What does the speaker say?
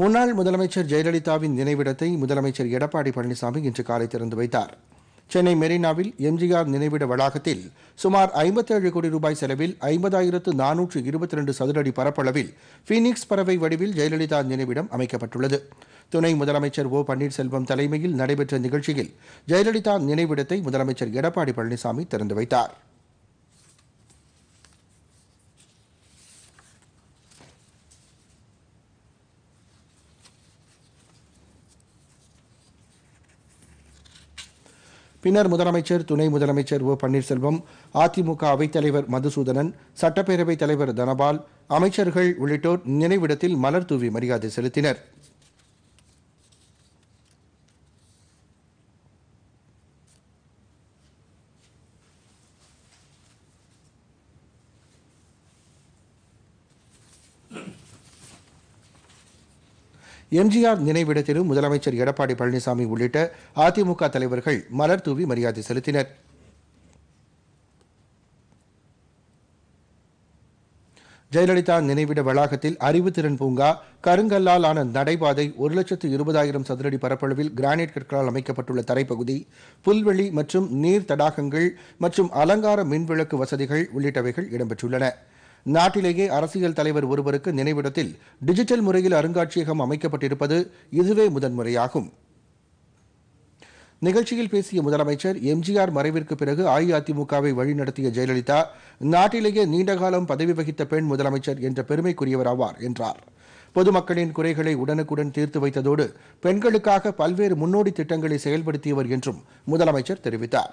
முன்னாள் முதலமைச்சர் ஜெயலலிதாவின் நினைவிடத்தை முதலமைச்சர் எடப்பாடி பழனிசாமி இன்று காலை திறந்து வைத்தார் சென்னை மெரினாவில் எம்ஜிஆர் நினைவிட வளாகத்தில் சுமார் ஐம்பத்தேழு கோடி ரூபாய் செலவில் ஐம்பதாயிரத்து நானூற்று இருபத்தி ரெண்டு சதுரடி பரப்பளவில் ஃபீனிக்ஸ் பறவை வடிவில் ஜெயலலிதா நினைவிடம் அமைக்கப்பட்டுள்ளது துணை முதலமைச்சர் ஓ பன்னீர்செல்வம் தலைமையில் நடைபெற்ற நிகழ்ச்சியில் ஜெயலலிதா நினைவிடத்தை முதலமைச்சர் எடப்பாடி பழனிசாமி திறந்து வைத்தாா் பின்னர் முதலமைச்சர் துணை முதலமைச்சர் ஓ பன்னீர்செல்வம் அதிமுக அவைத்தலைவர் மதுசூதனன் சட்டப்பேரவைத் தலைவர் தனபால் அமைச்சர்கள் உள்ளிட்டோர் நினைவிடத்தில் மலர் தூவி மரியாதை செலுத்தினர் எம்ஜிஆர் நினைவிடத்திலும் முதலமைச்சர் எடப்பாடி பழனிசாமி உள்ளிட்ட அதிமுக தலைவர்கள் மலர் தூவி மரியாதை செலுத்தினர் ஜெயலலிதா நினைவிட வளாகத்தில் அறிவுத்திறன் பூங்கா கருங்கல்லால் ஆன நடைபாதை ஒரு லட்சத்து இருபதாயிரம் சதுரடி பரப்பளவில் கிரானைட் கற்களால் அமைக்கப்பட்டுள்ள தரைப்பகுதி புல்வெளி மற்றும் நீர் தடாகங்கள் மற்றும் அலங்கார மின்விளக்கு வசதிகள் உள்ளிட்டவைகள் இடம்பெற்றுள்ளன நாட்டிலேயே அரசியல் தலைவர் ஒருவருக்கு நினைவிடத்தில் டிஜிட்டல் முறையில் அருங்காட்சியகம் அமைக்கப்பட்டிருப்பது இதுவே முதன்முறையாகும் நிகழ்ச்சியில் பேசிய முதலமைச்சர் எம்ஜிஆர் மறைவிற்கு பிறகு அஇஅதிமுகவை வழிநடத்திய ஜெயலலிதா நாட்டிலேயே நீண்டகாலம் பதவி வகித்த பெண் முதலமைச்சர் என்ற பெருமைக்குரியவர் ஆவார் என்றார் பொதுமக்களின் குறைகளை உடனுக்குடன் தீர்த்து வைத்ததோடு பெண்களுக்காக பல்வேறு முன்னோடி திட்டங்களை செயல்படுத்தியவர் என்றும் முதலமைச்சர் தெரிவித்தாா்